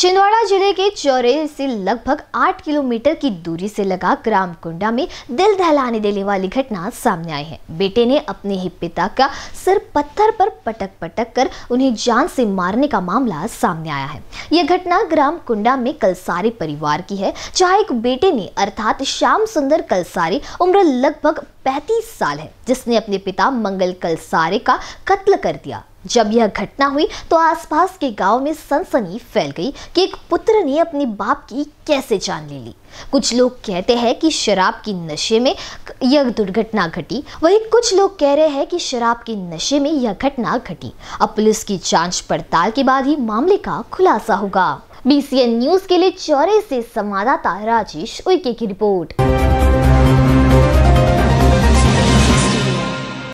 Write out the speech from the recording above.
छिंदवाड़ा जिले के चौरे से लगभग आठ किलोमीटर की दूरी से लगा ग्राम कुंडा में दिल दहलाने देने वाली घटना सामने आई है बेटे ने अपने ही पिता का सिर पत्थर पर पटक पटक कर उन्हें जान से मारने का मामला सामने आया है यह घटना ग्राम कुंडा में कलसारी परिवार की है जहाँ एक बेटे ने अर्थात श्याम सुंदर कलसारी उम्र लगभग पैतीस साल है जिसने अपने पिता मंगल कलसारे का कत्ल कर दिया जब यह घटना हुई तो आसपास के गांव में सनसनी फैल गई कि एक पुत्र ने अपने बाप की कैसे जान ले ली कुछ लोग कहते हैं कि शराब की नशे में यह दुर्घटना घटी वहीं कुछ लोग कह रहे हैं कि शराब के नशे में यह घटना घटी अब पुलिस की जांच पड़ताल के बाद ही मामले का खुलासा होगा बीसीएन न्यूज के लिए चौरे से संवाददाता राजेश उइके की रिपोर्ट